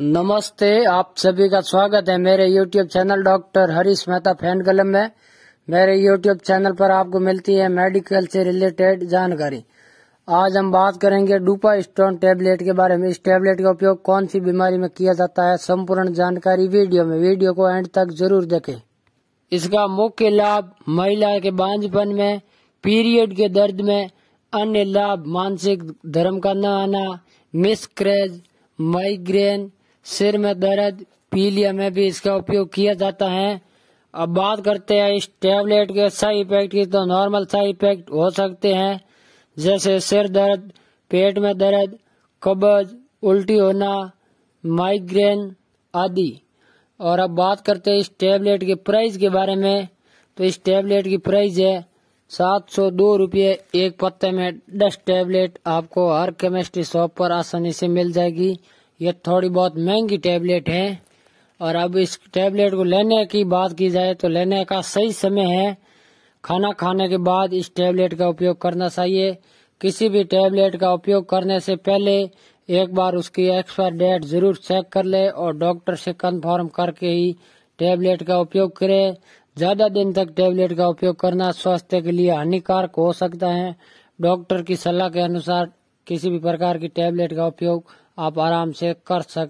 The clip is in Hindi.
नमस्ते आप सभी का स्वागत है मेरे YouTube channel doctor Harish Mehta fan कलम में मेरे YouTube चैनल पर आपको मिलती है मेडिकल से रिलेटेड जानकारी आज हम बात करेंगे डुपा स्टोन टेबलेट के बारे में इस टेबलेट का उपयोग कौन सी बीमारी में किया जाता है संपूर्ण जानकारी वीडियो में वीडियो को एंड तक जरूर देखे इसका मुख्य लाभ महिला के बांझपन में पीरियड के दर्द में अन्य लाभ मानसिक धर्म का न आना मिसक्रेज माइग्रेन सिर में दर्द पीलिया में भी इसका उपयोग किया जाता है अब बात करते हैं इस टैबलेट के साइड इफेक्ट की तो नॉर्मल साइड इफेक्ट हो सकते हैं जैसे सिर दर्द पेट में दर्द कब्ज उल्टी होना माइग्रेन आदि और अब बात करते हैं इस टैबलेट के प्राइस के बारे में तो इस टैबलेट की प्राइस है सात सौ दो रुपये एक पत्ते में दस टैबलेट आपको हर केमिस्ट्री शॉप पर आसानी से मिल जाएगी ये थोड़ी बहुत महंगी टैबलेट है और अब इस टैबलेट को लेने की बात की जाए तो लेने का सही समय है खाना खाने के बाद इस टैबलेट का उपयोग करना चाहिए किसी भी टैबलेट का उपयोग करने से पहले एक बार उसकी एक्सपायर डेट जरूर चेक कर ले और डॉक्टर से कन्फर्म करके ही टैबलेट का उपयोग करें ज्यादा दिन तक टैबलेट का उपयोग करना स्वास्थ्य के लिए हानिकारक हो सकता है डॉक्टर की सलाह के अनुसार किसी भी प्रकार की टैबलेट का उपयोग आप आराम से कर सकते